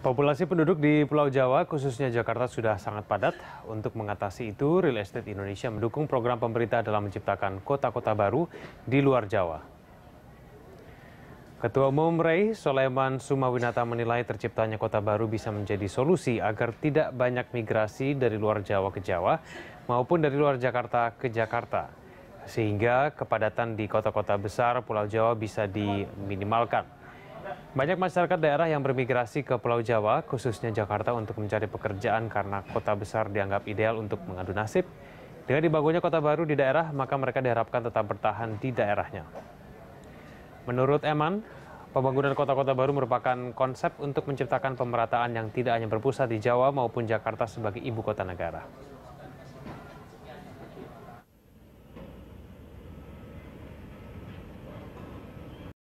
Populasi penduduk di Pulau Jawa, khususnya Jakarta, sudah sangat padat. Untuk mengatasi itu, Real Estate Indonesia mendukung program pemerintah dalam menciptakan kota-kota baru di luar Jawa. Ketua Umum Rei Soleman Sumawinata menilai terciptanya kota baru bisa menjadi solusi agar tidak banyak migrasi dari luar Jawa ke Jawa maupun dari luar Jakarta ke Jakarta. Sehingga kepadatan di kota-kota besar Pulau Jawa bisa diminimalkan. Banyak masyarakat daerah yang bermigrasi ke Pulau Jawa, khususnya Jakarta untuk mencari pekerjaan karena kota besar dianggap ideal untuk mengadu nasib. Dengan dibangunnya kota baru di daerah, maka mereka diharapkan tetap bertahan di daerahnya. Menurut Eman, pembangunan kota-kota baru merupakan konsep untuk menciptakan pemerataan yang tidak hanya berpusat di Jawa maupun Jakarta sebagai ibu kota negara.